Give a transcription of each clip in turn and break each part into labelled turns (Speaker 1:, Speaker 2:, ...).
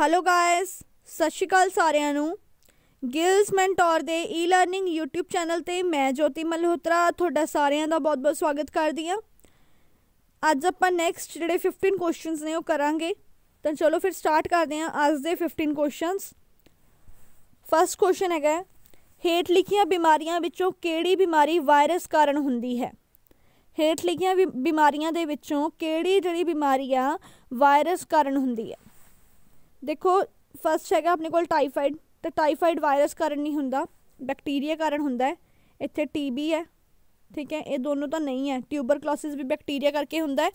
Speaker 1: hello guys ਸਤਿ ਸ਼੍ਰੀ ਅਕਾਲ ਸਾਰਿਆਂ ਨੂੰ ਗਿਲਸ ਮੈਂਟੋਰ ਦੇ ਈ-ਲਰਨਿੰਗ YouTube ਚੈਨਲ ਤੇ ਮੈਂ ਜੋਤੀ ਮਲਹੋਤਰਾ ਤੁਹਾਡਾ ਸਾਰਿਆਂ ਦਾ ਬਹੁਤ-ਬਹੁਤ ਸਵਾਗਤ ਕਰਦੀ ਆ ਅੱਜ ਆਪਾਂ ਨੈਕਸਟ ਜਿਹੜੇ 15 ਕੁਐਸਚਨਸ ਨੇ ਉਹ ਕਰਾਂਗੇ ਤਾਂ ਚਲੋ ਫਿਰ ਸਟਾਰਟ ਕਰਦੇ ਆ ਅੱਜ ਦੇ 15 ਕੁਐਸਚਨਸ ਫਰਸਟ ਕੁਐਸਚਨ ਹੈਗਾ ਹੇਠ ਲਿਖੀਆਂ ਬਿਮਾਰੀਆਂ ਵਿੱਚੋਂ ਕਿਹੜੀ ਬਿਮਾਰੀ ਵਾਇਰਸ ਕਾਰਨ ਹੁੰਦੀ ਹੈ ਹੇਠ ਲਿਖੀਆਂ ਬਿਮਾਰੀਆਂ ਦੇ ਵਿੱਚੋਂ ਕਿਹੜੀ ਜਿਹੜੀ ਬਿਮਾਰੀ ਆ ਵਾਇਰਸ ਕਾਰਨ ਹੁੰਦੀ ਹੈ ਦੇਖੋ ਫਸਟ ਹੈਗਾ ਆਪਣੇ ਕੋਲ ਟਾਈਫਾਈਡ ਤੇ ਟਾਈਫਾਈਡ ਵਾਇਰਸ ਕਾਰਨ ਨਹੀਂ ਹੁੰਦਾ ਬੈਕਟੀਰੀਆ ਕਾਰਨ ਹੁੰਦਾ ਹੈ ਇੱਥੇ ਟੀਬੀ ਹੈ ਠੀਕ ਹੈ ਇਹ ਦੋਨੋਂ ਤਾਂ ਨਹੀਂ ਹੈ ਟਿਊਬਰਕਲੋਸਿਸ ਵੀ ਬੈਕਟੀਰੀਆ ਕਰਕੇ ਹੁੰਦਾ ਹੈ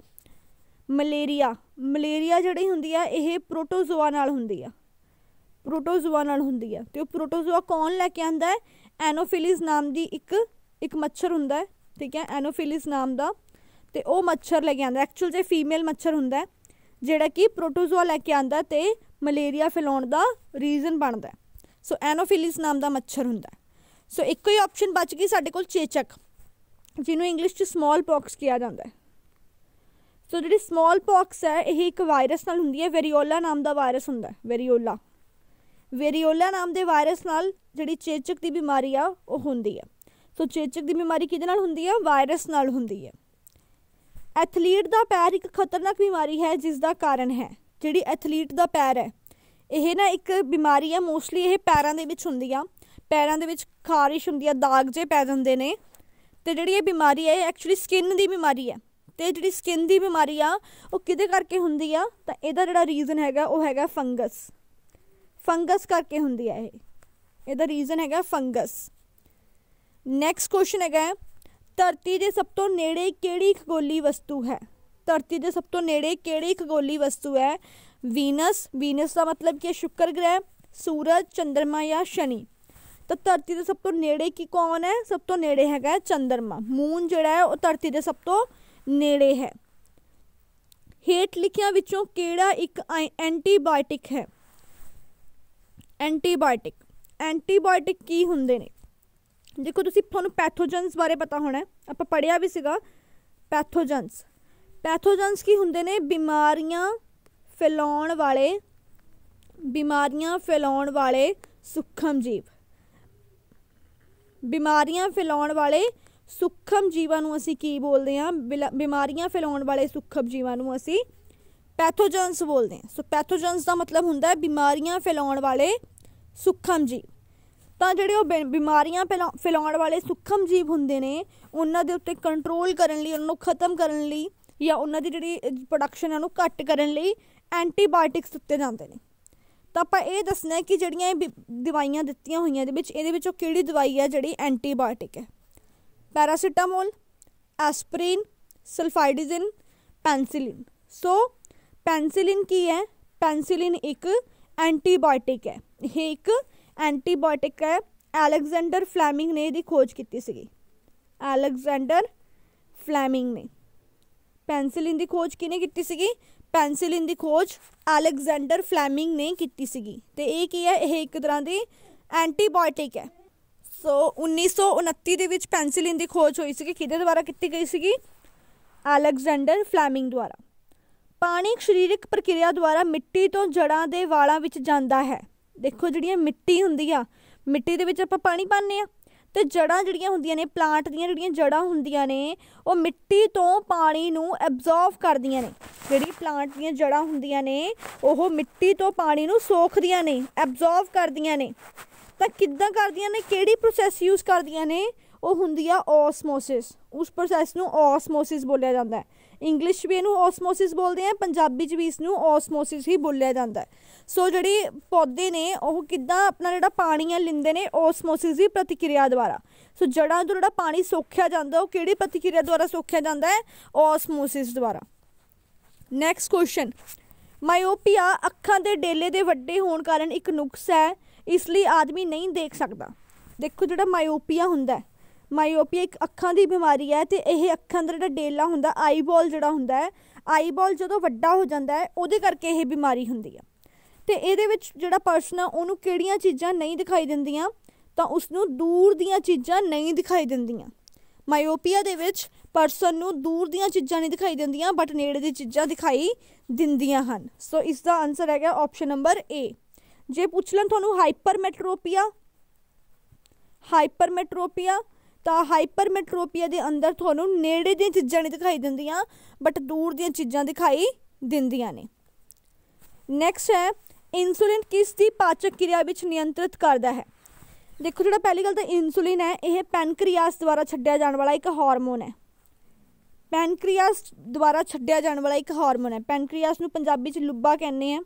Speaker 1: ਮਲੇਰੀਆ ਮਲੇਰੀਆ ਜਿਹੜੀ ਹੁੰਦੀ ਆ ਇਹ ਪ੍ਰੋਟੋਜ਼ੋਆ ਨਾਲ ਹੁੰਦੀ ਆ ਪ੍ਰੋਟੋਜ਼ੋਆ ਨਾਲ ਹੁੰਦੀ ਆ ਤੇ ਉਹ ਪ੍ਰੋਟੋਜ਼ੋਆ ਕੌਣ ਲੈ ਕੇ ਆਂਦਾ ਹੈ ਐਨੋਫਿਲਿਸ ਨਾਮ ਦੀ ਇੱਕ ਇੱਕ ਮੱਛਰ ਹੁੰਦਾ ਹੈ ਠੀਕ ਹੈ ਐਨੋਫਿਲਿਸ ਨਾਮ ਦਾ ਤੇ ਉਹ ਮੱਛਰ ਲੈ ਕੇ ਆਂਦਾ ਐਕਚੁਅਲ ਜੇ ਫੀਮੇਲ ਮੱਛਰ ਹੁੰਦਾ ਹੈ ਜਿਹੜਾ ਕਿ ਪ੍ਰੋਟੋਜ਼ੋਆ ਲੈ ਕੇ ਆਂਦਾ ਤੇ ਮਲੇਰੀਆ ਫੈਲਾਉਣ ਦਾ ਰੀਜ਼ਨ ਬਣਦਾ ਸੋ ਐਨੋਫਿਲਿਸ ਨਾਮ ਦਾ ਮੱਛਰ ਹੁੰਦਾ ਸੋ ਇੱਕੋ ਹੀ ਆਪਸ਼ਨ ਬਚ ਗਈ ਸਾਡੇ ਕੋਲ ਚੇਚਕ ਜਿਹਨੂੰ ਇੰਗਲਿਸ਼ 'ਚ ਸਮਾਲ ਪੌਕਸ ਕਿਹਾ ਜਾਂਦਾ ਹੈ ਸੋ ਜਿਹੜੀ ਸਮਾਲ ਪੌਕਸ ਹੈ ਇਹ ਇੱਕ ਵਾਇਰਸ ਨਾਲ ਹੁੰਦੀ ਹੈ ਵੈਰੀਓਲਾ ਨਾਮ ਦਾ ਵਾਇਰਸ ਹੁੰਦਾ ਹੈ ਵੈਰੀਓਲਾ ਵੈਰੀਓਲਾ ਨਾਮ ਦੇ ਵਾਇਰਸ ਨਾਲ ਜਿਹੜੀ ਚੇਚਕ ਦੀ ਬਿਮਾਰੀ ਆ ਉਹ ਹੁੰਦੀ ਹੈ ਸੋ ਚੇਚਕ ਦੀ ਬਿਮਾਰੀ ਕਿਹਦੇ ਨਾਲ ਹੁੰਦੀ ਹੈ ਵਾਇਰਸ ਨਾਲ ਹੁੰਦੀ ਹੈ ਐਥਲੀਟ ਦਾ ਪੈਰ ਇੱਕ ਖਤਰਨਾਕ ਬਿਮਾਰੀ ਹੈ ਜਿਸ ਦਾ ਕਾਰਨ ਹੈ ਜਿਹੜੀ ਐਥਲੀਟ ਦਾ ਪੈਰ ਹੈ ਇਹ ਨਾ ਇੱਕ ਬਿਮਾਰੀ ਆ ਮੋਸਟਲੀ ਇਹ ਪੈਰਾਂ ਦੇ ਵਿੱਚ ਹੁੰਦੀ ਆ ਪੈਰਾਂ ਦੇ ਵਿੱਚ ਖਾਰਿਸ਼ ਹੁੰਦੀ ਆ ਦਾਗ ਜੇ ਪੈ ਜਾਂਦੇ ਨੇ ਤੇ ਜਿਹੜੀ ਇਹ ਬਿਮਾਰੀ ਹੈ ਇਹ ਐਕਚੁਅਲੀ ਸਕਿਨ ਦੀ ਬਿਮਾਰੀ ਹੈ ਤੇ ਜਿਹੜੀ ਸਕਿਨ ਦੀ ਬਿਮਾਰੀ ਆ ਉਹ ਕਿਦੇ ਕਰਕੇ ਹੁੰਦੀ ਆ ਤਾਂ ਇਹਦਾ ਜਿਹੜਾ ਰੀਜ਼ਨ ਹੈਗਾ ਉਹ ਹੈਗਾ ਫੰਗਸ ਫੰਗਸ ਕਰਕੇ ਹੁੰਦੀ ਆ ਇਹ ਇਹਦਾ ਰੀਜ਼ਨ ਹੈਗਾ ਫੰਗਸ ਨੈਕਸਟ ਕੁਐਸਚਨ ਹੈਗਾ ਧਰਤੀ ਦੇ ਸਭ ਤੋਂ ਨੇੜੇ ਕਿਹੜੀ ਖਗੋਲੀ ਵਸਤੂ ਹੈ ਧਰਤੀ ਦੇ ਸਭ ਤੋਂ ਨੇੜੇ ਕਿਹੜੀ ਖਗੋਲੀ ਵਸਤੂ ਹੈ ਵੀਨਸ ਵੀਨਸ ਦਾ ਮਤਲਬ ਹੈ ਸ਼ੁੱਕਰ ਗ੍ਰਹਿ ਸੂਰਜ ਚੰ드ਰਮਾ ਜਾਂ ਸ਼ਨੀ ਤਾਂ ਧਰਤੀ ਦੇ ਸਭ ਤੋਂ ਨੇੜੇ ਕੀ ਕੌਣ ਹੈ ਸਭ ਤੋਂ ਨੇੜੇ ਹੈਗਾ ਚੰਦਰਮਾ ਮੂਨ ਜਿਹੜਾ ਹੈ ਉਹ ਧਰਤੀ ਦੇ ਸਭ ਤੋਂ ਨੇੜੇ ਹੈ ਹੇਠ ਲਿਖਿਆਂ ਵਿੱਚੋਂ ਕਿਹੜਾ ਇੱਕ ਐਂਟੀਬਾਇਓਟਿਕ ਹੈ ਐਂਟੀਬਾਇਓਟਿਕ ਐਂਟੀਬਾਇਓਟਿਕ ਕੀ ਹੁੰਦੇ ਨੇ ਦੇਖੋ ਤੁਸੀਂ ਤੁਹਾਨੂੰ ਪੈਥੋਜਨਸ ਬਾਰੇ ਪਤਾ ਹੋਣਾ ਆਪਾਂ ਪੜਿਆ ਵੀ ਸੀਗਾ ਪੈਥੋਜਨਸ ਪੈਥੋਜਨਸ ਕੀ ਹੁੰਦੇ ਨੇ ਬਿਮਾਰੀਆਂ ਫੈਲਾਉਣ ਵਾਲੇ ਬਿਮਾਰੀਆਂ ਫੈਲਾਉਣ ਵਾਲੇ ਸੂਖਮ ਜੀਵ ਬਿਮਾਰੀਆਂ ਫੈਲਾਉਣ ਵਾਲੇ ਸੂਖਮ ਜੀਵਾਂ ਨੂੰ ਅਸੀਂ ਕੀ ਬੋਲਦੇ ਹਾਂ ਬਿਮਾਰੀਆਂ ਫੈਲਾਉਣ ਵਾਲੇ ਸੂਖਮ ਜੀਵਾਂ ਨੂੰ ਅਸੀਂ ਪੈਥੋਜਨਸ ਬੋਲਦੇ ਹਾਂ ਸੋ ਪੈਥੋਜਨਸ ਦਾ ਮਤਲਬ ਹੁੰਦਾ ਹੈ ਬਿਮਾਰੀਆਂ ਫੈਲਾਉਣ ਵਾਲੇ ਸੂਖਮ ਜੀਵ ਤਾਂ ਜਿਹੜੇ ਉਹ ਬਿਮਾਰੀਆਂ ਫੈਲਾਉਣ ਵਾਲੇ ਸੂਖਮ ਜੀਵ ਹੁੰਦੇ ਨੇ ਉਹਨਾਂ ਦੇ ਉੱਤੇ ਕੰਟਰੋਲ ਕਰਨ ਲਈ ਉਹਨਾਂ ਨੂੰ ਖਤਮ ਕਰਨ ਲਈ ਜਾਂ ਉਹਨਾਂ ਦੀ ਜਿਹੜੀ ਪ੍ਰੋਡਕਸ਼ਨ ਹੈ ਉਹਨੂੰ ਘੱਟ ਕਰਨ ਲਈ ਐਂਟੀਬਾਇਓਟਿਕਸ ਦਿੱਤੇ ਜਾਂਦੇ ਨੇ ਤਾਂ ਆਪਾਂ ਇਹ ਦੱਸਣਾ ਹੈ ਕਿ ਜਿਹੜੀਆਂ ਇਹ ਦਵਾਈਆਂ ਦਿੱਤੀਆਂ ਹੋਈਆਂ ਦੇ ਵਿੱਚ ਇਹਦੇ ਵਿੱਚੋਂ ਕਿਹੜੀ ਦਵਾਈ ਹੈ ਜਿਹੜੀ ਐਂਟੀਬਾਇਓਟਿਕ ਹੈ ਪੈਰਾਸੀਟਾਮੋਲ ਐਸਪਰੀਨ ਸਲਫਾਈਡਿਜ਼ਿਨ ਪੈਨਸਿਲਿਨ ਸੋ ਪੈਨਸਿਲਿਨ ਕੀ ਹੈ ਪੈਨਸਿਲਿਨ ਇੱਕ ਐਂਟੀਬਾਇਓਟਿਕ ਹੈ ਇਹ ਇੱਕ ਐਂਟੀਬਾਇਓਟਿਕ ਹੈ ਅਲੈਗਜ਼ੈਂਡਰ ਫਲੇਮਿੰਗ ਨੇ ਇਹਦੀ ਖੋਜ ਕੀਤੀ ਸੀਗੀ ਅਲੈਗਜ਼ੈਂਡਰ ਫਲੇਮਿੰਗ ਨੇ ਪੈਨਸਿਲਿਨ ਦੀ ਖੋਜ ਕਿਨੇ ਕੀਤੀ ਸੀਗੀ ਪੈਨਸਿਲਿਨ ਦੀ ਖੋਜ ਅਲੈਗਜ਼ੈਂਡਰ ਫਲੇਮਿੰਗ ਨੇ ਕੀਤੀ ਸੀਗੀ ਤੇ ਇਹ ਕੀ ਹੈ ਇਹ ਇੱਕ ਤਰ੍ਹਾਂ ਦੀ ਐਂਟੀਬਾਇਓਟਿਕ ਹੈ ਸੋ 1929 ਦੇ ਵਿੱਚ ਪੈਨਸਿਲਿਨ ਦੀ ਖੋਜ ਹੋਈ ਸੀਗੀ ਕਿਹਦੇ ਦੁਆਰਾ ਕੀਤੀ ਗਈ ਸੀਗੀ ਅਲੈਗਜ਼ੈਂਡਰ ਫਲੇਮਿੰਗ ਦੁਆਰਾ ਪਾਣੀ ਸਰੀਰਕ ਪ੍ਰਕਿਰਿਆ ਦੁਆਰਾ ਮਿੱਟੀ ਤੋਂ ਜੜਾਂ ਦੇ ਵਾਲਾਂ ਵਿੱਚ ਜਾਂਦਾ ਹੈ ਦੇਖੋ ਜਿਹੜੀਆਂ ਮਿੱਟੀ ਹੁੰਦੀ ਆ ਮਿੱਟੀ ਦੇ ਵਿੱਚ ਆਪਾਂ ਪਾਣੀ ਪਾਉਂਦੇ ਆ ਤੇ ਜੜਾਂ ਜਿਹੜੀਆਂ ਹੁੰਦੀਆਂ ਨੇ ਪਲਾਂਟ ਦੀਆਂ ਜਿਹੜੀਆਂ ਜੜਾਂ ਹੁੰਦੀਆਂ ਨੇ ਉਹ ਮਿੱਟੀ ਤੋਂ ਪਾਣੀ ਨੂੰ ਐਬਜ਼ੌਰਬ ਕਰਦੀਆਂ ਨੇ ਜਿਹੜੀ ਪਲਾਂਟ ਦੀਆਂ ਜੜਾਂ ਹੁੰਦੀਆਂ ਨੇ ਉਹ ਮਿੱਟੀ ਤੋਂ ਪਾਣੀ ਨੂੰ ਸੋਖਦੀਆਂ ਨੇ ਐਬਜ਼ੌਰਬ ਕਰਦੀਆਂ ਨੇ ਤਾਂ ਕਿੱਦਾਂ ਕਰਦੀਆਂ ਨੇ ਕਿਹੜੀ ਪ੍ਰੋਸੈਸ ਯੂਜ਼ ਕਰਦੀਆਂ ਨੇ ਉਹ ਹੁੰਦੀ ਆ ਆਸਮੋਸਿਸ ਉਸ ਪ੍ਰੋਸੈਸ ਨੂੰ ਆਸਮੋਸਿਸ ਬੋਲਿਆ ਜਾਂਦਾ ਹੈ ਇੰਗਲਿਸ਼ ਵੀ ਇਹਨੂੰ ਆਸਮੋਸਿਸ ਬੋਲਦੇ ਆ ਪੰਜਾਬੀ 'ਚ ਵੀ ਇਸ ਨੂੰ ਆਸਮੋਸਿਸ ਹੀ ਬੋਲਿਆ ਜਾਂਦਾ ਸੋ ਜਿਹੜੇ ਪੌਦੇ ਨੇ ਉਹ ਕਿੱਦਾਂ ਆਪਣਾ ਜਿਹੜਾ ਪਾਣੀ ਆ ਲਿੰਦੇ ਨੇ ਆਸਮੋਸਿਸ ਦੀ ਪ੍ਰਤੀਕਿਰਿਆ ਦੁਆਰਾ ਸੋ ਜੜਾਂ ਤੋਂ ਜਿਹੜਾ ਪਾਣੀ ਸੋਖਿਆ ਜਾਂਦਾ ਉਹ ਕਿਹੜੀ ਪ੍ਰਤੀਕਿਰਿਆ ਦੁਆਰਾ ਸੋਖਿਆ ਜਾਂਦਾ ਹੈ ਆਸਮੋਸਿਸ ਦੁਆਰਾ ਨੈਕਸਟ ਕੁਐਸਚਨ ਮਾਇਓਪੀਆ ਅੱਖਾਂ ਦੇ ਡੇਲੇ ਦੇ ਵੱਡੇ ਹੋਣ ਕਾਰਨ ਇੱਕ ਨੁਕਸ ਹੈ ਇਸ ਲਈ ਆਦਮੀ ਨਹੀਂ ਦੇਖ ਸਕਦਾ ਦੇਖੋ ਜਿਹੜਾ ਮਾਇਓਪੀਆ ਹੁੰਦਾ ਹੈ ਮਾਇਓਪੀਆ ਇੱਕ ਅੱਖਾਂ ਦੀ ਬਿਮਾਰੀ ਹੈ ਤੇ ਇਹ ਅੱਖਾਂ ਦਾ ਜਿਹੜਾ ਡੇਲਾ ਹੁੰਦਾ ਆਈਬਾਲ ਜਿਹੜਾ ਹੁੰਦਾ ਹੈ ਆਈਬਾਲ ਜਦੋਂ ਵੱਡਾ ਹੋ ਜਾਂਦਾ ਹੈ ਉਹਦੇ ਕਰਕੇ ਇਹ ਬਿਮਾਰੀ ਹੁੰਦੀ ਹੈ ਤੇ ਇਹਦੇ ਵਿੱਚ ਜਿਹੜਾ ਪਰਸਨ ਆ ਉਹਨੂੰ ਕਿਹੜੀਆਂ ਚੀਜ਼ਾਂ ਨਹੀਂ ਦਿਖਾਈ ਦਿੰਦੀਆਂ ਤਾਂ ਉਸ ਨੂੰ ਦੂਰ ਦੀਆਂ ਚੀਜ਼ਾਂ ਨਹੀਂ ਦਿਖਾਈ ਦਿੰਦੀਆਂ ਮਾਇਓਪੀਆ ਦੇ ਵਿੱਚ ਪਰਸਨ ਨੂੰ ਦੂਰ ਦੀਆਂ ਚੀਜ਼ਾਂ ਨਹੀਂ ਦਿਖਾਈ ਦਿੰਦੀਆਂ ਬਟ ਨੇੜੇ ਦੀ ਚੀਜ਼ਾਂ ਦਿਖਾਈ ਦਿੰਦੀਆਂ ਹਨ ਸੋ ਇਸ ਦਾ ਆਨਸਰ ਹੈਗਾ ਆਪਸ਼ਨ ਨੰਬਰ ਏ ਜੇ ਪੁੱਛ ਲੈਣ ਤੁਹਾਨੂੰ ਹਾਈਪਰਮੈਟਰੋਪੀਆ ਹਾਈਪਰਮੈਟਰੋਪੀਆ ਤਾਂ ਹਾਈਪਰਮੈਟ੍ਰੋਪੀਆ ਦੇ ਅੰਦਰ ਤੁਹਾਨੂੰ ਨੇੜੇ ਦੀਆਂ ਚੀਜ਼ਾਂ ਨਹੀਂ ਦਿਖਾਈ ਦਿੰਦੀਆਂ ਬਟ ਦੂਰ ਦੀਆਂ ਚੀਜ਼ਾਂ ਦਿਖਾਈ ਦਿੰਦੀਆਂ ਨੇ ਨੈਕਸਟ ਹੈ ਇਨਸੂਲਿਨ ਕਿਸ ਦੀ ਪਾਚਕ ਕਿਰਿਆ ਵਿੱਚ ਨਿਯੰਤਰਿਤ ਕਰਦਾ ਹੈ ਦੇਖੋ ਜਿਹੜਾ ਪਹਿਲੀ ਗੱਲ ਤਾਂ ਇਨਸੂਲਿਨ ਹੈ ਇਹ ਪੈਨਕ੍ਰੀਆਸ ਦੁਆਰਾ ਛੱਡਿਆ ਜਾਣ ਵਾਲਾ ਇੱਕ ਹਾਰਮੋਨ ਹੈ ਪੈਨਕ੍ਰੀਆਸ ਦੁਆਰਾ ਛੱਡਿਆ ਜਾਣ ਵਾਲਾ ਇੱਕ ਹਾਰਮੋਨ ਹੈ ਪੈਨਕ੍ਰੀਆਸ ਨੂੰ ਪੰਜਾਬੀ 'ਚ ਲੁੱਬਾ ਕਹਿੰਦੇ ਆ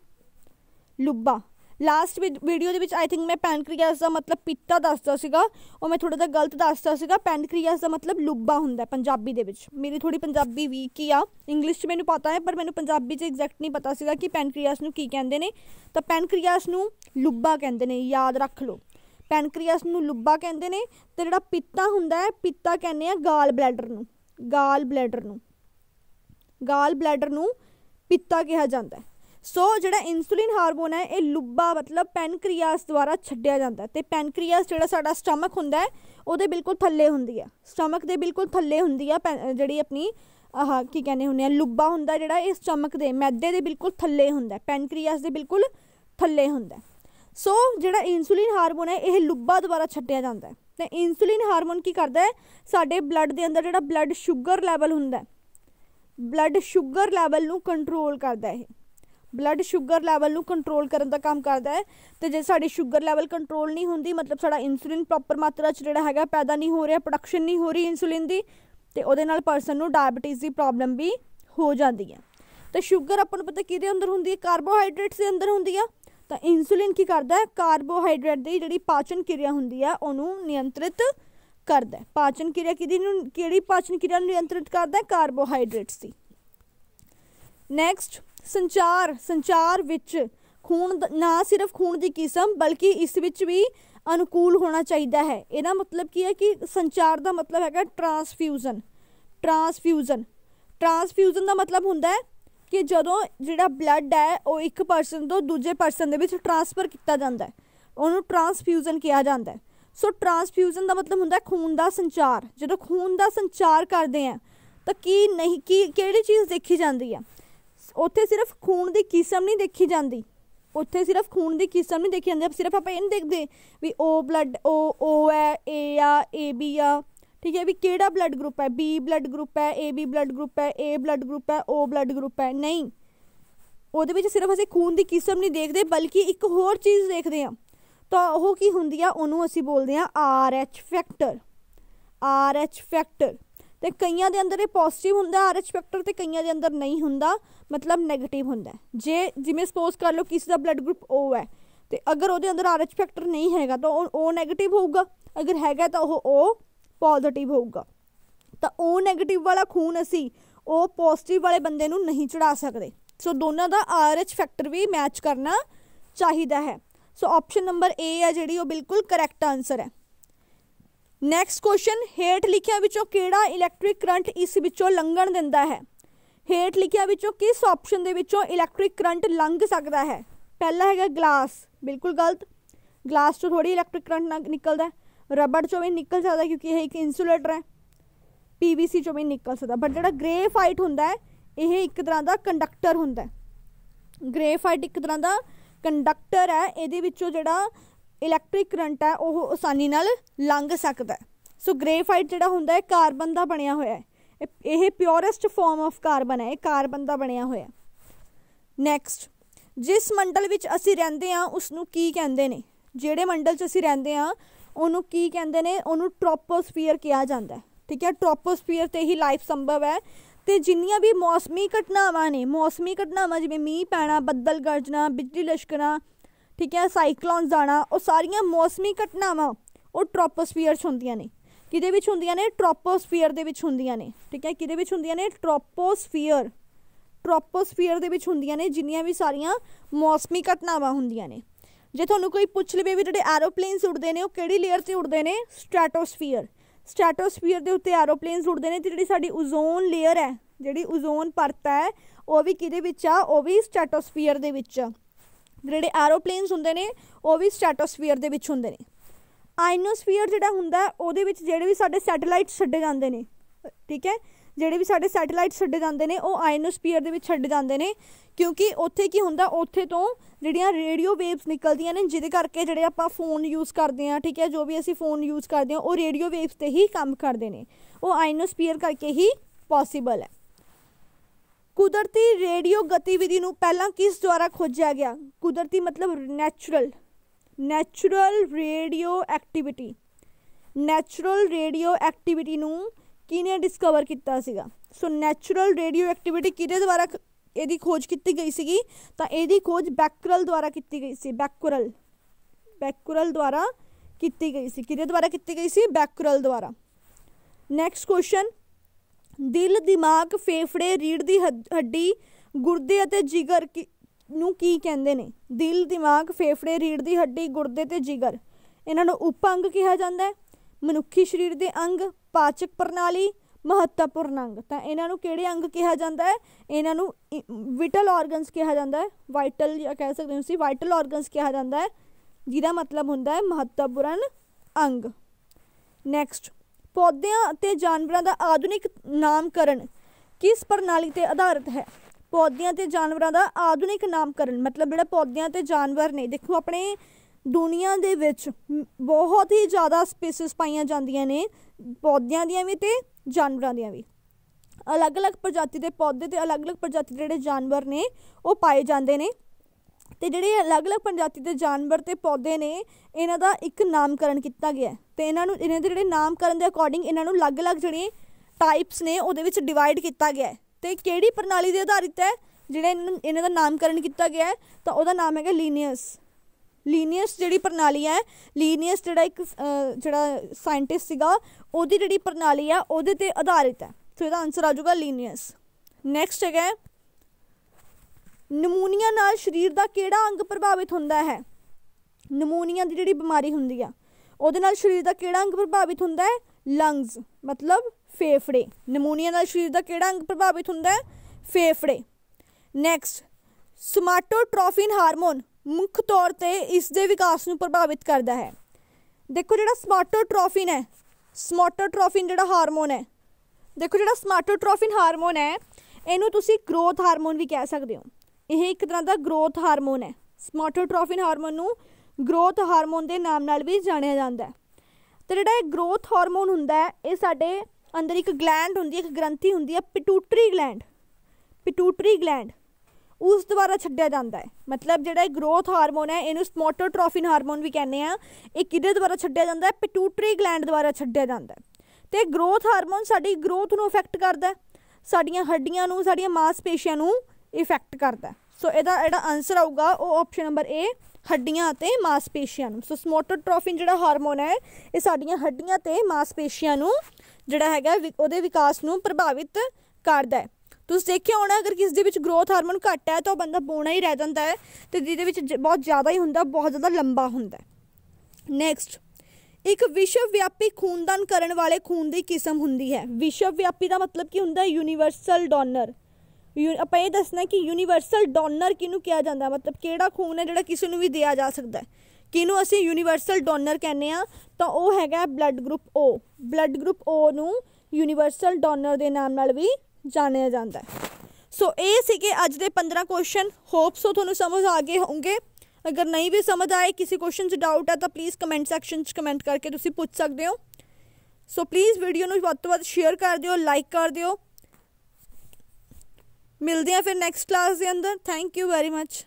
Speaker 1: ਲੁੱਬਾ ਲਾਸਟ ਵੀਡੀਓ ਦੇ ਵਿੱਚ ਆਈ ਥਿੰਕ ਮੈਂ ਪੈਨਕ੍ਰੀਆਸ ਦਾ ਮਤਲਬ ਪਿੱਤਾ ਦੱਸਦਾ ਸੀਗਾ ਉਹ ਮੈਂ ਥੋੜਾ ਜਿਹਾ ਗਲਤ ਦੱਸਦਾ ਸੀਗਾ ਪੈਨਕ੍ਰੀਆਸ ਦਾ ਮਤਲਬ ਲੁੱਬਾ ਹੁੰਦਾ ਪੰਜਾਬੀ ਦੇ ਵਿੱਚ ਮੇਰੀ ਥੋੜੀ ਪੰਜਾਬੀ ਵੀਕ ਹੀ ਆ ਇੰਗਲਿਸ਼ 'ਚ ਮੈਨੂੰ ਪਤਾ ਹੈ ਪਰ ਮੈਨੂੰ ਪੰਜਾਬੀ 'ਚ ਐਗਜ਼ੈਕਟ ਨਹੀਂ ਪਤਾ ਸੀਗਾ ਕਿ ਪੈਨਕ੍ਰੀਆਸ ਨੂੰ ਕੀ ਕਹਿੰਦੇ ਨੇ ਤਾਂ ਪੈਨਕ੍ਰੀਆਸ ਨੂੰ ਲੁੱਬਾ ਕਹਿੰਦੇ ਨੇ ਯਾਦ ਰੱਖ ਲਓ ਪੈਨਕ੍ਰੀਆਸ ਨੂੰ ਲੁੱਬਾ ਕਹਿੰਦੇ ਨੇ ਤੇ ਜਿਹੜਾ ਪਿੱਤਾ ਹੁੰਦਾ ਹੈ ਪਿੱਤਾ ਕਹਿੰਦੇ ਆ ਗਾਲ ਬਲੈਡਰ ਨੂੰ ਗਾਲ ਬਲੈਡਰ ਨੂੰ ਗਾਲ ਬਲੈਡਰ ਨੂੰ ਪਿੱਤਾ ਕਿਹਾ ਜਾਂਦਾ ਹੈ ਸੋ ਜਿਹੜਾ ਇਨਸੂਲਿਨ ਹਾਰਮੋਨ ਹੈ ਇਹ ਲੁੱਬਾ ਮਤਲਬ ਪੈਨਕ੍ਰੀਆਸ ਦੁਆਰਾ ਛੱਡਿਆ ਜਾਂਦਾ ਤੇ ਪੈਨਕ੍ਰੀਆਸ ਜਿਹੜਾ ਸਾਡਾ ਸਟਮਕ ਹੁੰਦਾ ਹੈ ਉਹਦੇ ਬਿਲਕੁਲ ਥੱਲੇ ਹੁੰਦੀ ਹੈ ਸਟਮਕ ਦੇ ਬਿਲਕੁਲ ਥੱਲੇ ਹੁੰਦੀ ਆ ਜਿਹੜੀ ਆਪਣੀ ਆਹ ਕੀ ਕਹਿੰਦੇ ਹੁੰਦੇ ਆ ਲੁੱਬਾ ਹੁੰਦਾ ਜਿਹੜਾ ਇਸ ਸਟਮਕ ਦੇ ਮੈਦੇ ਦੇ ਬਿਲਕੁਲ ਥੱਲੇ ਹੁੰਦਾ ਪੈਨਕ੍ਰੀਆਸ ਦੇ ਬਿਲਕੁਲ ਥੱਲੇ ਹੁੰਦਾ ਸੋ ਜਿਹੜਾ ਇਨਸੂਲਿਨ ਹਾਰਮੋਨ ਹੈ ਇਹ ਲੁੱਬਾ ਦੁਆਰਾ ਛੱਡਿਆ ਜਾਂਦਾ ਹੈ ਤੇ ਇਨਸੂਲਿਨ ਹਾਰਮੋਨ ਕੀ ਕਰਦਾ ਹੈ ਸਾਡੇ ਬਲੱਡ ਦੇ ਅੰਦਰ ਜਿਹੜਾ ਬਲੱਡ ਸ਼ੂਗਰ ਲੈਵਲ ਹੁੰਦਾ ਹੈ ਬਲੱਡ ਸ਼ੂਗਰ ਲੈਵਲ ਨੂੰ ਕੰਟਰੋਲ ਕਰਦਾ ਹੈ ਬਲੱਡ ਸ਼ੂਗਰ ਲੈਵਲ ਨੂੰ ਕੰਟਰੋਲ ਕਰਨ ਦਾ ਕੰਮ ਕਰਦਾ ਹੈ ਤੇ ਜੇ ਸਾਡੀ ਸ਼ੂਗਰ ਲੈਵਲ ਕੰਟਰੋਲ ਨਹੀਂ ਹੁੰਦੀ ਮਤਲਬ ਸਾਡਾ ਇਨਸੂਲਿਨ ਪ੍ਰੋਪਰ ਮਾਤਰਾ 'ਚ ਜਿਹੜਾ ਹੈਗਾ ਪੈਦਾ ਨਹੀਂ ਹੋ ਰਿਹਾ ਪ੍ਰੋਡਕਸ਼ਨ ਨਹੀਂ ਹੋ ਰਹੀ ਇਨਸੂਲਿਨ ਦੀ ਤੇ ਉਹਦੇ ਨਾਲ ਪਰਸਨ ਨੂੰ ਡਾਇਬੀਟੀਜ਼ ਦੀ ਪ੍ਰੋਬਲਮ ਵੀ ਹੋ ਜਾਂਦੀ ਹੈ ਤੇ ਸ਼ੂਗਰ ਆਪਾਂ ਨੂੰ ਪਤਾ ਕਿਹਦੇ ਅੰਦਰ ਹੁੰਦੀ ਹੈ ਕਾਰਬੋਹਾਈਡਰੇਟਸ ਦੇ ਅੰਦਰ ਹੁੰਦੀ ਆ ਤਾਂ ਇਨਸੂਲਿਨ ਕੀ ਕਰਦਾ ਹੈ ਕਾਰਬੋਹਾਈਡਰੇਟ ਦੀ ਜਿਹੜੀ ਪਾਚਨ ਕਿਰਿਆ ਹੁੰਦੀ ਆ ਉਹਨੂੰ ਨਿਯੰਤਰਿਤ ਕਰਦਾ ਹੈ ਪਾਚਨ ਕਿਰਿਆ ਕਿਹਦੀ ਨੂੰ ਕਿਹੜੀ ਪਾਚਨ ਕਿਰਿਆ ਨੂੰ ਨਿਯੰਤਰਿਤ ਕਰਦਾ ਹੈ ਕਾਰਬੋਹਾਈਡਰੇਟਸ ਦੀ ਨੈਕਸਟ ਸੰਚਾਰ ਸੰਚਾਰ ਵਿੱਚ ਖੂਨ ਨਾ ਸਿਰਫ ਖੂਨ ਦੀ ਕਿਸਮ ਬਲਕਿ ਇਸ ਵਿੱਚ ਵੀ ਅਨੁਕੂਲ ਹੋਣਾ ਚਾਹੀਦਾ ਹੈ ਇਹਦਾ ਮਤਲਬ ਕੀ ਹੈ ਕਿ ਸੰਚਾਰ ਦਾ ਮਤਲਬ ਹੈਗਾ ਟਰਾਂਸਫਿਊਜ਼ਨ ਟਰਾਂਸਫਿਊਜ਼ਨ ਟਰਾਂਸਫਿਊਜ਼ਨ ਦਾ ਮਤਲਬ ਹੁੰਦਾ ਹੈ ਕਿ ਜਦੋਂ ਜਿਹੜਾ ਬਲੱਡ ਹੈ ਉਹ ਇੱਕ ਪਰਸਨ ਤੋਂ ਦੂਜੇ ਪਰਸਨ ਦੇ ਵਿੱਚ ਟ੍ਰਾਂਸਫਰ ਕੀਤਾ ਜਾਂਦਾ ਹੈ ਉਹਨੂੰ ਟ੍ਰਾਂਸਫਿਊਜ਼ਨ ਕਿਹਾ ਜਾਂਦਾ ਹੈ ਸੋ ਟ੍ਰਾਂਸਫਿਊਜ਼ਨ ਦਾ ਮਤਲਬ ਹੁੰਦਾ ਹੈ ਖੂਨ ਦਾ ਸੰਚਾਰ ਜਦੋਂ ਖੂਨ ਦਾ ਸੰਚਾਰ ਕਰਦੇ ਆ ਤਾਂ ਕੀ ਨਹੀਂ ਕੀ ਕਿਹੜੀ ਚੀਜ਼ ਦੇਖੀ ਜਾਂਦੀ ਹੈ ਉੱਥੇ ਸਿਰਫ ਖੂਨ ਦੀ ਕਿਸਮ ਨਹੀਂ ਦੇਖੀ ਜਾਂਦੀ ਉੱਥੇ ਸਿਰਫ ਖੂਨ ਦੀ ਕਿਸਮ ਨਹੀਂ ਦੇਖੀ ਜਾਂਦੀ ਸਿਰਫ ਆਪਾਂ ਇਹਨ ਦੇਖਦੇ ਵੀ ਓ ਬਲੱਡ ਓ ਓ ਹੈ ਏ ਆ ਏ ਬੀ ਆ ਠੀਕ ਹੈ ਵੀ ਕਿਹੜਾ ਬਲੱਡ ਗਰੁੱਪ ਹੈ ਬੀ ਬਲੱਡ ਗਰੁੱਪ ਹੈ ਏ ਬੀ ਬਲੱਡ ਗਰੁੱਪ ਹੈ ਏ ਬਲੱਡ ਗਰੁੱਪ ਹੈ ਓ ਬਲੱਡ ਗਰੁੱਪ ਹੈ ਨਹੀਂ ਉਹਦੇ ਵਿੱਚ ਸਿਰਫ ਅਸੀਂ ਖੂਨ ਦੀ ਕਿਸਮ ਨਹੀਂ ਦੇਖਦੇ ਬਲਕਿ ਇੱਕ ਹੋਰ ਚੀਜ਼ ਦੇਖਦੇ ਹਾਂ ਤਾਂ ਉਹ ਕੀ ਹੁੰਦੀ ਆ ਉਹਨੂੰ ਅਸੀਂ ਬੋਲਦੇ ਆ R H factor R H factor ਤੇ ਕਈਆਂ ਦੇ ਅੰਦਰ ਇਹ ਪੋਜ਼ਿਟਿਵ ਹੁੰਦਾ ਆਰਐਚ ਫੈਕਟਰ ਤੇ ਕਈਆਂ ਦੇ ਅੰਦਰ ਨਹੀਂ ਹੁੰਦਾ ਮਤਲਬ 네ਗੇਟਿਵ ਹੁੰਦਾ ਜੇ ਜਿਵੇਂ ਸਪੋਜ਼ ਕਰ ਲਓ ਕਿਸੇ ਦਾ ਬਲੱਡ ਗਰੁੱਪ O ਹੈ ਤੇ ਅਗਰ ਉਹਦੇ ਅੰਦਰ ਆਰਐਚ ਫੈਕਟਰ ਨਹੀਂ ਹੈਗਾ ਤਾਂ ਉਹ O 네ਗੇਟਿਵ ਹੋਊਗਾ ਅਗਰ ਹੈਗਾ ਤਾਂ ਉਹ O ਪੋਜ਼ਿਟਿਵ ਹੋਊਗਾ ਤਾਂ O 네ਗੇਟਿਵ ਵਾਲਾ ਖੂਨ ਅਸੀਂ ਉਹ ਪੋਜ਼ਿਟਿਵ ਵਾਲੇ ਬੰਦੇ ਨੂੰ ਨਹੀਂ ਚੜਾ ਸਕਦੇ ਸੋ ਦੋਨਾਂ ਦਾ ਆਰਐਚ ਫੈਕਟਰ ਵੀ ਮੈਚ ਕਰਨਾ ਚਾਹੀਦਾ ਹੈ ਸੋ ਆਪਸ਼ਨ ਨੰਬਰ A ਹੈ ਜਿਹੜੀ ਉਹ ਬਿਲਕੁਲ ਕਰੈਕਟ ਆਨਸਰ ਹੈ ਨੈਕਸਟ ਕੁਐਸਚਨ ਹੇਠ ਲਿਖਿਆ ਵਿੱਚੋਂ ਕਿਹੜਾ ਇਲੈਕਟ੍ਰਿਕ ਕਰੰਟ ਇਸ ਵਿੱਚੋਂ ਲੰਘਣ ਦਿੰਦਾ ਹੈ ਹੇਠ ਲਿਖਿਆ ਵਿੱਚੋਂ ਕਿਸ ਆਪਸ਼ਨ ਦੇ ਵਿੱਚੋਂ ਇਲੈਕਟ੍ਰਿਕ ਕਰੰਟ ਲੰਘ ਸਕਦਾ ਹੈ ਪਹਿਲਾ ਹੈਗਾ ਗਲਾਸ ਬਿਲਕੁਲ ਗਲਤ ਗਲਾਸ ਤੋਂ ਥੋੜੀ ਇਲੈਕਟ੍ਰਿਕ ਕਰੰਟ ਨਿਕਲਦਾ ਰਬੜ ਚੋਂ ਵੀ ਨਿਕਲ ਸਕਦਾ ਕਿਉਂਕਿ ਇਹ ਇੱਕ ਇਨਸੂਲੇਟਰ ਹੈ ਪੀਵੀਸੀ ਚੋਂ ਵੀ ਨਿਕਲ ਸਕਦਾ ਬਟ ਜਿਹੜਾ ਗ੍ਰੇਫਾਈਟ ਹੁੰਦਾ ਹੈ ਇਹ ਇੱਕ ਤਰ੍ਹਾਂ ਦਾ ਕੰਡਕਟਰ ਹੁੰਦਾ ਹੈ ਗ੍ਰੇਫਾਈਟ ਇੱਕ ਤਰ੍ਹਾਂ ਦਾ ਕੰਡਕਟਰ ਹੈ ਇਹਦੇ ਵਿੱਚੋਂ ਜਿਹੜਾ ਇਲੈਕਟ੍ਰਿਕ ਕਰੰਟ ਹੈ ਉਹ ਆਸਾਨੀ ਨਾਲ ਲੰਘ ਸਕਦਾ ਸੋ ਗ੍ਰੇਫਾਈਟ ਜਿਹੜਾ ਹੁੰਦਾ ਹੈ ਕਾਰਬਨ ਦਾ ਬਣਿਆ ਹੋਇਆ ਹੈ ਇਹ ਪਿਓਰੈਸਟ ਫਾਰਮ ਆਫ ਕਾਰਬਨ ਹੈ ਇਹ ਕਾਰਬਨ ਦਾ ਬਣਿਆ ਹੋਇਆ ਨੈਕਸਟ ਜਿਸ ਮੰਡਲ ਵਿੱਚ ਅਸੀਂ ਰਹਿੰਦੇ ਆ ਉਸ ਨੂੰ ਕੀ ਕਹਿੰਦੇ ਨੇ ਜਿਹੜੇ ਮੰਡਲ 'ਚ ਅਸੀਂ ਰਹਿੰਦੇ ਆ ਉਹਨੂੰ ਕੀ ਕਹਿੰਦੇ ਨੇ ਉਹਨੂੰ ਟ੍ਰੋਪੋਸਫੀਅਰ ਕਿਹਾ ਜਾਂਦਾ ਹੈ ਠੀਕ ਹੈ ਟ੍ਰੋਪੋਸਫੀਅਰ ਤੇ ਹੀ ਲਾਈਫ ਸੰਭਵ ਹੈ ਤੇ ਜਿੰਨੀਆਂ ਵੀ ਮੌਸਮੀ ਘਟਨਾਵਾਂ ਨੇ ਮੌਸਮੀ ਘਟਨਾਵਾਂ ਜਿਵੇਂ ਮੀਂਹ ਪੈਣਾ ਬੱਦਲ ਗਰਜਣਾ ਬਿਜਲੀ ਲਸ਼ਕਣਾ ਠੀਕ ਹੈ ਸਾਈਕਲੋਨ ਜਾਣਾ ਉਹ ਸਾਰੀਆਂ ਮੌਸਮੀ ਘਟਨਾਵਾਂ ਉਹ ਟ੍ਰੋਪੋਸਫੀਅਰ 'ਚ ਹੁੰਦੀਆਂ ਨੇ ਕਿਹਦੇ ਵਿੱਚ ਹੁੰਦੀਆਂ ਨੇ ਟ੍ਰੋਪੋਸਫੀਅਰ ਦੇ ਵਿੱਚ ਹੁੰਦੀਆਂ ਨੇ ਠੀਕ ਹੈ ਕਿਹਦੇ ਵਿੱਚ ਹੁੰਦੀਆਂ ਨੇ ਟ੍ਰੋਪੋਸਫੀਅਰ ਟ੍ਰੋਪੋਸਫੀਅਰ ਦੇ ਵਿੱਚ ਹੁੰਦੀਆਂ ਨੇ ਜਿੰਨੀਆਂ ਵੀ ਸਾਰੀਆਂ ਮੌਸਮੀ ਘਟਨਾਵਾਂ ਹੁੰਦੀਆਂ ਨੇ ਜੇ ਤੁਹਾਨੂੰ ਕੋਈ ਪੁੱਛ ਲਵੇ ਵੀ ਜਿਹੜੇ ਐਰੋਪਲੇਨਸ ਉੱਡਦੇ ਨੇ ਉਹ ਕਿਹੜੀ ਲੇਅਰ 'ਤੇ ਉੱਡਦੇ ਨੇ ਸਟ੍ਰੈਟੋਸਫੀਅਰ ਸਟ੍ਰੈਟੋਸਫੀਅਰ ਦੇ ਉੱਤੇ ਐਰੋਪਲੇਨਸ ਉੱਡਦੇ ਨੇ ਤੇ ਜਿਹੜੀ ਸਾਡੀ ਓਜ਼ੋਨ ਲੇਅਰ ਹੈ ਜਿਹੜੀ ਓਜ਼ੋਨ ਪਰਤ ਹੈ ਉਹ ਵੀ ਕਿਹਦੇ ਵਿੱਚ ਆ ਉਹ ਵੀ ਸਟ੍ਰੈਟੋਸਫੀਅਰ ਦੇ ਵਿੱਚ ਆ ਜਿਹੜੇ ਐਰੋਪਲੇਨਸ ਹੁੰਦੇ ਨੇ ਉਹ ਵੀ ਸਟ੍ਰੈਟੋਸਫੀਅਰ ਦੇ ਵਿੱਚ ਹੁੰਦੇ ਨੇ ਆਇਨੋਸਫੀਅਰ ਜਿਹੜਾ ਹੁੰਦਾ ਉਹਦੇ ਵਿੱਚ ਜਿਹੜੇ ਵੀ ਸਾਡੇ ਸੈਟੇਲਾਈਟ ਛੱਡੇ ਜਾਂਦੇ ਨੇ ਠੀਕ ਹੈ ਜਿਹੜੇ ਵੀ ਸਾਡੇ ਸੈਟੇਲਾਈਟ ਛੱਡੇ ਜਾਂਦੇ ਨੇ ਉਹ ਆਇਨੋਸਫੀਅਰ ਦੇ ਵਿੱਚ ਛੱਡੇ ਜਾਂਦੇ ਨੇ ਕਿਉਂਕਿ ਉੱਥੇ ਕੀ ਹੁੰਦਾ ਉੱਥੇ ਤੋਂ ਜਿਹੜੀਆਂ ਰੇਡੀਓ ਵੇਵਸ ਨਿਕਲਦੀਆਂ ਨੇ ਜਿਹਦੇ ਕਰਕੇ ਜਿਹੜੇ ਆਪਾਂ ਫੋਨ ਯੂਜ਼ ਕਰਦੇ ਆ ਠੀਕ ਹੈ ਜੋ ਵੀ ਅਸੀਂ ਫੋਨ ਯੂਜ਼ ਕਰਦੇ ਆ ਉਹ ਰੇਡੀਓ ਵੇਵਸ ਤੇ ਹੀ ਕੰਮ ਕਰਦੇ ਨੇ ਉਹ ਆਇਨੋਸਫੀਅਰ ਕਰਕੇ ਹੀ ਪੋਸੀਬਲ ਹੈ ਕੁਦਰਤੀ ਰੇਡੀਓ ਗਤੀਵਿਧੀ ਨੂੰ ਪਹਿਲਾਂ ਕਿਸ ਦੁਆਰਾ ਖੋਜਿਆ ਗਿਆ ਕੁਦਰਤੀ ਮਤਲਬ natural natural radioactivity natural radioactivity ਨੂੰ ਕਿਨੇ ਡਿਸਕਵਰ ਕੀਤਾ ਸੀਗਾ ਸੋ ਨੈਚੁਰਲ ਰੇਡੀਓ ਐਕਟੀਵਿਟੀ ਕਿਹਦੇ ਦੁਆਰਾ ਇਹਦੀ ਖੋਜ ਕੀਤੀ ਗਈ ਸੀਗੀ ਤਾਂ ਇਹਦੀ ਖੋਜ ਬੈਕਰਲ ਦੁਆਰਾ ਕੀਤੀ ਗਈ ਸੀ ਬੈਕਰਲ ਬੈਕਰਲ ਦੁਆਰਾ ਕੀਤੀ ਗਈ ਸੀ ਕਿਹਦੇ ਦੁਆਰਾ ਕੀਤੀ ਗਈ ਸੀ ਬੈਕਰਲ ਦੁਆਰਾ ਨੈਕਸਟ ਕੁਐਸਚਨ ਦਿਲ ਦਿਮਾਗ ਫੇਫੜੇ ਰੀੜ ਦੀ ਹੱਡੀ ਗੁਰਦੇ ਅਤੇ ਜਿਗਰ ਨੂੰ ਕੀ ਕਹਿੰਦੇ ਨੇ ਦਿਲ ਦਿਮਾਗ ਫੇਫੜੇ ਰੀੜ ਦੀ ਹੱਡੀ ਗੁਰਦੇ ਤੇ ਜਿਗਰ ਇਹਨਾਂ ਨੂੰ ਉਪੰਗ ਕਿਹਾ ਜਾਂਦਾ ਹੈ ਮਨੁੱਖੀ ਸਰੀਰ ਦੇ ਅੰਗ ਪਾਚਕ ਪ੍ਰਣਾਲੀ ਮਹੱਤਵਪੂਰਨ ਅੰਗ ਤਾਂ ਇਹਨਾਂ ਨੂੰ ਕਿਹੜੇ ਅੰਗ ਕਿਹਾ ਜਾਂਦਾ ਹੈ ਇਹਨਾਂ ਨੂੰ ਵਿਟਲ ਆਰਗਨਸ ਕਿਹਾ ਜਾਂਦਾ ਹੈ ਵਾਈਟਲ ਜਾਂ ਕਹਿ ਸਕਦੇ ਹਾਂ ਤੁਸੀਂ ਵਾਈਟਲ ਆਰਗਨਸ ਕਿਹਾ ਜਾਂਦਾ ਹੈ ਜਿਹਦਾ ਮਤਲਬ ਹੁੰਦਾ ਹੈ ਮਹੱਤਵਪੂਰਨ ਅੰਗ ਨੈਕਸਟ ਪੌਦਿਆਂ ਅਤੇ ਜਾਨਵਰਾਂ ਦਾ ਆਧੁਨਿਕ ਨਾਮਕਰਨ ਕਿਸ ਪ੍ਰਣਾਲੀ ਤੇ ਆਧਾਰਿਤ ਹੈ ਪੌਦਿਆਂ ਤੇ ਜਾਨਵਰਾਂ ਦਾ ਆਧੁਨਿਕ ਨਾਮਕਰਨ ਮਤਲਬ ਜਿਹੜਾ ਪੌਦਿਆਂ ਤੇ ਜਾਨਵਰ ਨੇ ਦੇਖੋ ਆਪਣੇ ਦੁਨੀਆ ਦੇ ਵਿੱਚ ਬਹੁਤ ਹੀ ਜ਼ਿਆਦਾ ਸਪੀਸੀਸ ਪਾਈਆਂ ਜਾਂਦੀਆਂ ਨੇ ਪੌਦਿਆਂ ਦੀਆਂ ਵੀ ਤੇ ਜਾਨਵਰਾਂ ਦੀਆਂ ਵੀ ਅਲੱਗ-ਅਲੱਗ ਪ੍ਰਜਾਤੀ ਦੇ ਪੌਦੇ ਤੇ ਅਲੱਗ-ਅਲੱਗ ਪ੍ਰਜਾਤੀ ਦੇ ਜਿਹੜੇ ਜਾਨਵਰ ਨੇ ਉਹ ਪਾਏ ਜਾਂਦੇ ਨੇ ਤੇ ਜਿਹੜੇ ਅਲੱਗ-ਅਲੱਗ ਪੰਜਾਤੀ ਦੇ ਜਾਨਵਰ ਤੇ ਪੌਦੇ ਨੇ ਇਹਨਾਂ ਦਾ ਇੱਕ ਨਾਮਕਰਨ ਕੀਤਾ ਗਿਆ ਤੇ ਇਹਨਾਂ ਨੂੰ ਇਹਨਾਂ ਦੇ ਜਿਹੜੇ ਨਾਮਕਰਨ ਦੇ ਅਕੋਰਡਿੰਗ ਇਹਨਾਂ ਨੂੰ ਅਲੱਗ-ਅਲੱਗ ਜਿਹੜੇ ਟਾਈਪਸ ਨੇ ਉਹਦੇ ਵਿੱਚ ਡਿਵਾਈਡ ਕੀਤਾ ਗਿਆ ਤੇ ਕਿਹੜੀ ਪ੍ਰਣਾਲੀ ਦੇ ਆਧਾਰਿਤ ਹੈ ਜਿਹੜੇ ਇਹਨਾਂ ਦਾ ਨਾਮਕਰਨ ਕੀਤਾ ਗਿਆ ਤਾਂ ਉਹਦਾ ਨਾਮ ਹੈਗਾ ਲੀਨੀਅਸ ਲੀਨੀਅਸ ਜਿਹੜੀ ਪ੍ਰਣਾਲੀ ਹੈ ਲੀਨੀਅਸ ਜਿਹੜਾ ਇੱਕ ਜਿਹੜਾ ਸਾਇੰਟਿਸਟ ਸੀਗਾ ਉਹਦੀ ਜਿਹੜੀ ਪ੍ਰਣਾਲੀ ਆ ਉਹਦੇ ਤੇ ਆਧਾਰਿਤ ਹੈ ਸੋ ਇਹਦਾ ਆਨਸਰ ਆ ਜਾਊਗਾ ਲੀਨੀਅਸ ਨੈਕਸਟ ਹੈਗਾ ਨਮੂਨੀਆ ਨਾਲ ਸਰੀਰ ਦਾ ਕਿਹੜਾ ਅੰਗ ਪ੍ਰਭਾਵਿਤ ਹੁੰਦਾ ਹੈ ਨਮੂਨੀਆ ਦੀ ਜਿਹੜੀ ਬਿਮਾਰੀ ਹੁੰਦੀ ਆ ਉਹਦੇ ਨਾਲ ਸਰੀਰ ਦਾ ਕਿਹੜਾ ਅੰਗ ਪ੍ਰਭਾਵਿਤ ਹੁੰਦਾ ਹੈ ਲੰਗਸ ਮਤਲਬ ਫੇਫੜੇ ਨਮੂਨੀਆ ਨਾਲ ਸਰੀਰ ਦਾ ਕਿਹੜਾ ਅੰਗ ਪ੍ਰਭਾਵਿਤ ਹੁੰਦਾ ਹੈ ਫੇਫੜੇ ਨੈਕਸਟ ਸੋਮਾਟੋਟ੍ਰੋਫਿਨ ਹਾਰਮੋਨ ਮੁੱਖ ਤੌਰ ਤੇ ਇਸ ਦੇ ਵਿਕਾਸ ਨੂੰ ਪ੍ਰਭਾਵਿਤ ਕਰਦਾ ਹੈ ਦੇਖੋ ਜਿਹੜਾ ਸੋਮਾਟੋਟ੍ਰੋਫਿਨ ਹੈ ਸੋਮਾਟੋਟ੍ਰੋਫਿਨ ਜਿਹੜਾ ਹਾਰਮੋਨ ਹੈ ਦੇਖੋ ਜਿਹੜਾ ਸੋਮਾਟੋਟ੍ਰੋਫਿਨ ਹਾਰਮੋਨ ਹੈ ਇਹਨੂੰ ਤੁਸੀਂ ਗਰੋਥ ਹਾਰਮੋਨ ਵੀ ਕਹਿ ਸਕਦੇ ਹੋ ਇਹ ਇੱਕ ਤਰ੍ਹਾਂ ਦਾ ਗਰੋਥ ਹਾਰਮੋਨ ਹੈ ਸਮਾਟੋਟ੍ਰੋਫਿਨ ਹਾਰਮੋਨ ਨੂੰ ਗਰੋਥ ਹਾਰਮੋਨ ਦੇ ਨਾਮ ਨਾਲ ਵੀ ਜਾਣਿਆ ਜਾਂਦਾ ਹੈ ਤੇ ਜਿਹੜਾ ਇਹ ਗਰੋਥ ਹਾਰਮੋਨ ਹੁੰਦਾ ਹੈ ਇਹ ਸਾਡੇ ਅੰਦਰ ਇੱਕ ਗਲੈਂਡ ਹੁੰਦੀ ਹੈ ਇੱਕ ਗ੍ਰੰਥੀ ਹੁੰਦੀ ਹੈ ਪਿਟੂਟਰੀ ਗਲੈਂਡ ਪਿਟੂਟਰੀ ਗਲੈਂਡ ਉਸ ਦੁਆਰਾ ਛੱਡਿਆ ਜਾਂਦਾ ਹੈ ਮਤਲਬ ਜਿਹੜਾ ਇਹ ਗਰੋਥ ਹਾਰਮੋਨ ਹੈ ਇਹਨੂੰ ਸਮਾਟੋਟ੍ਰੋਫਿਨ ਹਾਰਮੋਨ ਵੀ ਕਹਿੰਦੇ ਆ ਇਹ ਕਿਹਦੇ ਦੁਆਰਾ ਛੱਡਿਆ ਜਾਂਦਾ ਹੈ ਪਿਟੂਟਰੀ ਗਲੈਂਡ ਦੁਆਰਾ ਛੱਡਿਆ ਜਾਂਦਾ ਹੈ ਤੇ ਗਰੋਥ ਹਾਰਮੋਨ ਸਾਡੀ ਗਰੋਥ ਨੂੰ ਅਫੈਕਟ ਕਰਦਾ ਹੈ ਸਾਡੀਆਂ ਹੱਡੀਆਂ ਨੂੰ ਸਾਡੀਆਂ ਮਾਸਪੇਸ਼ੀਆਂ ਨੂੰ ਇਫੈਕਟ ਕਰਦਾ ਸੋ ਇਹਦਾ ਜਿਹੜਾ ਆਨਸਰ ਆਊਗਾ ਉਹ ਆਪਸ਼ਨ ਨੰਬਰ ਏ ਹੱਡੀਆਂ ਅਤੇ ਮਾਸਪੇਸ਼ੀਆਂ ਨੂੰ ਸੋ ਸਮੋਟੋਟ੍ਰੋਫਿਨ ਜਿਹੜਾ ਹਾਰਮੋਨ ਹੈ ਇਹ ਸਾਡੀਆਂ ਹੱਡੀਆਂ ਤੇ ਮਾਸਪੇਸ਼ੀਆਂ ਨੂੰ ਜਿਹੜਾ ਹੈਗਾ ਉਹਦੇ ਵਿਕਾਸ ਨੂੰ ਪ੍ਰਭਾਵਿਤ ਕਰਦਾ ਹੈ ਤੁਸੀਂ ਦੇਖਿਆ ਹੋਣਾ ਅਗਰ ਕਿਸ ਦੇ ਵਿੱਚ ਗਰੋਥ ਹਾਰਮੋਨ ਘੱਟ ਹੈ ਤਾਂ ਉਹ ਬੰਦਾ ਬੋਣਾ ਹੀ ਰਹਿ ਜਾਂਦਾ ਹੈ ਤੇ ਜਿਹਦੇ ਵਿੱਚ ਬਹੁਤ ਜ਼ਿਆਦਾ ਹੀ ਹੁੰਦਾ ਬਹੁਤ ਜ਼ਿਆਦਾ ਲੰਬਾ ਹੁੰਦਾ ਨੈਕਸਟ ਇੱਕ ਵਿਸ਼ਵ ਵਿਆਪੀ ਖੂਨਦਾਨ ਕਰਨ ਵਾਲੇ ਖੂਨ ਦੀ ਕਿਸਮ ਹੁੰਦੀ ਹੈ ਵਿਸ਼ਵ ਵਿਆਪੀ ਦਾ ਮਤਲਬ ਕੀ ਹੁੰਦਾ ਹੈ ਯੂਨੀਵਰਸਲ ਡੋਨਰ ਆਪਾਂ ਇਹ ਦੱਸਣਾ ਕਿ ਯੂਨੀਵਰਸਲ ਡੋਨਰ ਕਿਹਨੂੰ ਕਿਹਾ ਜਾਂਦਾ ਮਤਲਬ ਕਿਹੜਾ ਖੂਨ ਹੈ ਜਿਹੜਾ ਕਿਸੇ ਨੂੰ ਵੀ ਦਿਆ ਜਾ ਸਕਦਾ ਕਿਹਨੂੰ ਅਸੀਂ ਯੂਨੀਵਰਸਲ ਡੋਨਰ ਕਹਿੰਦੇ ਆ ਤਾਂ ਉਹ ਹੈਗਾ blood group O blood group O ਨੂੰ ਯੂਨੀਵਰਸਲ ਡੋਨਰ ਦੇ ਨਾਮ ਨਾਲ ਵੀ ਜਾਣਿਆ ਜਾਂਦਾ ਹੈ ਸੋ ਇਹ ਸੀਗੇ ਅੱਜ ਦੇ 15 ਕੁਐਸਚਨ ਹੋਪ ਸੋ ਤੁਹਾਨੂੰ ਸਮਝ ਆ ਗਏ ਹੋਣਗੇ ਅਗਰ ਨਹੀਂ ਵੀ ਸਮਝ ਆਏ ਕਿਸੇ ਕੁਐਸਚਨ 'ਚ ਡਾਊਟ ਹੈ ਤਾਂ ਪਲੀਜ਼ ਕਮੈਂਟ ਸੈਕਸ਼ਨ 'ਚ ਕਮੈਂਟ ਕਰਕੇ ਤੁਸੀਂ ਪੁੱਛ ਸਕਦੇ ਹੋ ਸੋ ਪਲੀਜ਼ ਵੀਡੀਓ ਨੂੰ ਵੱਧ ਤੋਂ ਵੱਧ ਸ਼ੇਅਰ ਕਰ ਦਿਓ ਲਾਈਕ ਕਰ ਦਿਓ ਮਿਲਦੇ ਆ ਫਿਰ ਨੈਕਸਟ ਕਲਾਸ ਦੇ ਅੰਦਰ ਥੈਂਕ ਯੂ ਵੈਰੀ ਮੱਚ